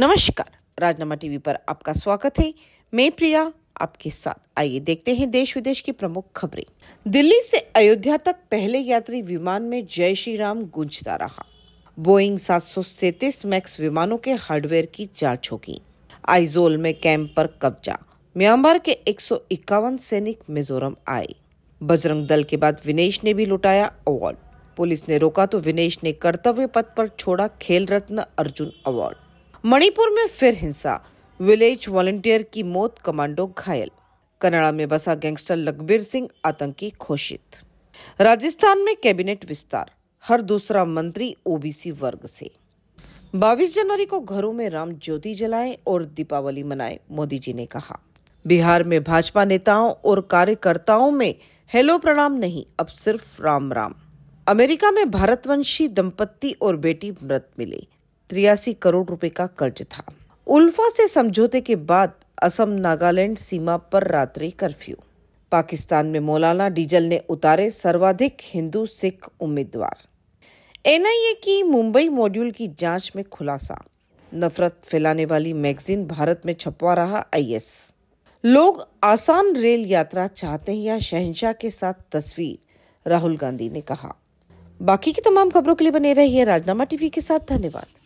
नमस्कार राजनामा टीवी पर आपका स्वागत है मैं प्रिया आपके साथ आइए देखते हैं देश विदेश की प्रमुख खबरें दिल्ली से अयोध्या तक पहले यात्री विमान में जय श्री राम गूंजता रहा बोइंग सात मैक्स विमानों के हार्डवेयर की जांच होगी आइजोल में कैंप पर कब्जा म्यांमार के एक सैनिक मिजोरम आए बजरंग दल के बाद विनेश ने भी लुटाया अवार्ड पुलिस ने रोका तो विनेश ने कर्तव्य पथ पर छोड़ा खेल रत्न अर्जुन अवार्ड मणिपुर में फिर हिंसा विलेज वॉलंटियर की मौत कमांडो घायल कनाडा में बसा गैंगस्टर लखबीर सिंह आतंकी घोषित राजस्थान में कैबिनेट विस्तार हर दूसरा मंत्री ओबीसी वर्ग से 22 जनवरी को घरों में राम ज्योति जलाए और दीपावली मनाए मोदी जी ने कहा बिहार में भाजपा नेताओं और कार्यकर्ताओं में हेलो प्रणाम नहीं अब सिर्फ राम राम अमेरिका में भारतवंशी दंपत्ति और बेटी मृत मिले तिरासी करोड़ रुपए का कर्ज था उल्फा से समझौते के बाद असम नागालैंड सीमा पर रात्रि कर्फ्यू पाकिस्तान में मौलाना डीजल ने उतारे सर्वाधिक हिंदू सिख उम्मीदवार एनआईए की मुंबई मॉड्यूल की जांच में खुलासा नफरत फैलाने वाली मैगजीन भारत में छपवा रहा आईएस लोग आसान रेल यात्रा चाहते हैं या शहनशाह के साथ तस्वीर राहुल गांधी ने कहा बाकी की तमाम खबरों के लिए बने रहिए राजनामा टीवी के साथ धन्यवाद